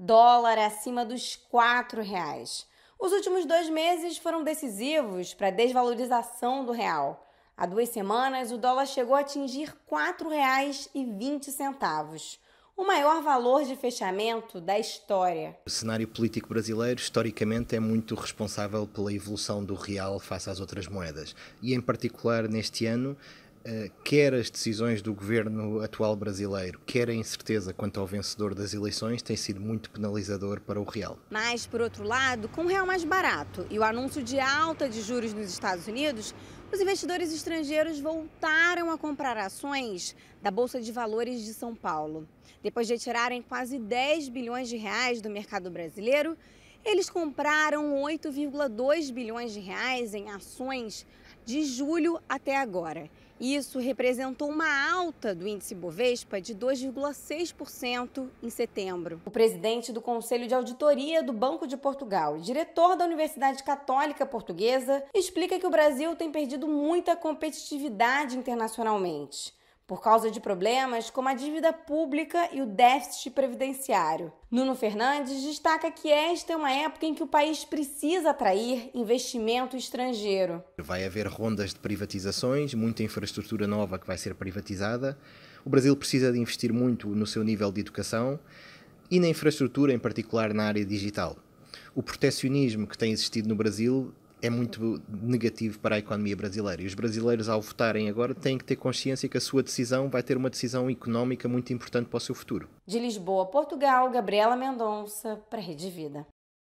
dólar acima dos R$ reais. Os últimos dois meses foram decisivos para a desvalorização do real. Há duas semanas, o dólar chegou a atingir R$ 4,20, o maior valor de fechamento da história. O cenário político brasileiro, historicamente, é muito responsável pela evolução do real face às outras moedas. E, em particular, neste ano, eh, quer as decisões do governo atual brasileiro, quer a incerteza quanto ao vencedor das eleições, tem sido muito penalizador para o real. Mas, por outro lado, com o real mais barato e o anúncio de alta de juros nos Estados Unidos, os investidores estrangeiros voltaram a comprar ações da Bolsa de Valores de São Paulo. Depois de tirarem quase 10 bilhões de reais do mercado brasileiro, eles compraram 8,2 bilhões de reais em ações de julho até agora. Isso representou uma alta do índice Bovespa de 2,6% em setembro. O presidente do Conselho de Auditoria do Banco de Portugal e diretor da Universidade Católica Portuguesa explica que o Brasil tem perdido muita competitividade internacionalmente por causa de problemas como a dívida pública e o déficit previdenciário. Nuno Fernandes destaca que esta é uma época em que o país precisa atrair investimento estrangeiro. Vai haver rondas de privatizações, muita infraestrutura nova que vai ser privatizada. O Brasil precisa de investir muito no seu nível de educação e na infraestrutura, em particular na área digital. O protecionismo que tem existido no Brasil é muito negativo para a economia brasileira. E os brasileiros, ao votarem agora, têm que ter consciência que a sua decisão vai ter uma decisão económica muito importante para o seu futuro. De Lisboa, Portugal, Gabriela Mendonça, para a Rede Vida.